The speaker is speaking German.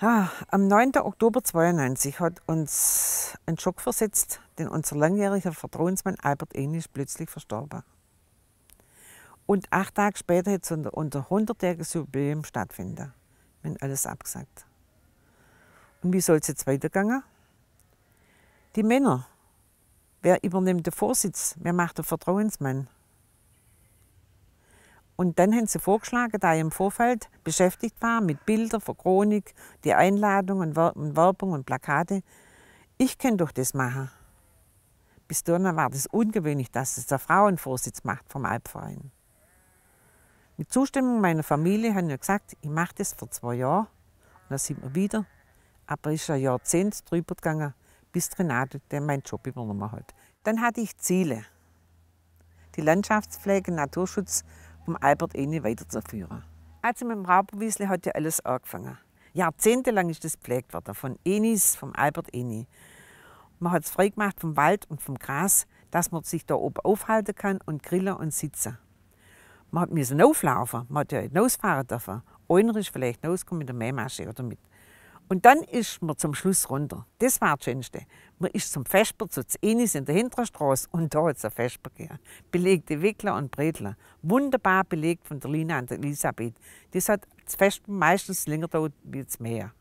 Am 9. Oktober 92 hat uns ein Schock versetzt, denn unser langjähriger Vertrauensmann Albert Ehn ist plötzlich verstorben. Und acht Tage später hätte es unser 100-jähriges Jubiläum stattfinden. Wir haben alles abgesagt. Und wie soll es jetzt weitergehen? Die Männer. Wer übernimmt den Vorsitz? Wer macht den Vertrauensmann? Und dann haben sie vorgeschlagen, da ich im Vorfeld beschäftigt war mit Bildern von Chronik, die Einladungen und Werbung und Plakate, ich könnte doch das machen. Bis dahin war das ungewöhnlich, dass es der Frauenvorsitz macht vom Albverein. Mit Zustimmung meiner Familie haben wir gesagt, ich mache das vor zwei Jahren. Und dann sind wir wieder. Aber es ist ein Jahrzehnt drüber gegangen, bis Renate, der meinen Job übernommen hat. Dann hatte ich Ziele. Die Landschaftspflege, Naturschutz um Albert Eni weiterzuführen. Also mit dem Raupenwiesli hat ja alles angefangen. Jahrzehntelang ist das gepflegt worden, von Enis, vom Albert Eni. Man hat es frei gemacht vom Wald und vom Gras, dass man sich da oben aufhalten kann und grillen und sitzen. Man hat müssen auflaufen, man hat ja nicht rausfahren dürfen. Einer ist vielleicht rausgekommen mit der Mähmasche oder mit und dann ist man zum Schluss runter. Das war das Schönste. Man ist zum Vesper, zu Zenis in der Hinterstraße und da hat es ein Vesper gegeben. Belegte Wickler und Bredler. Wunderbar belegt von der Lina und der Elisabeth. Das hat das Vesper meistens länger gedauert wie das Meer.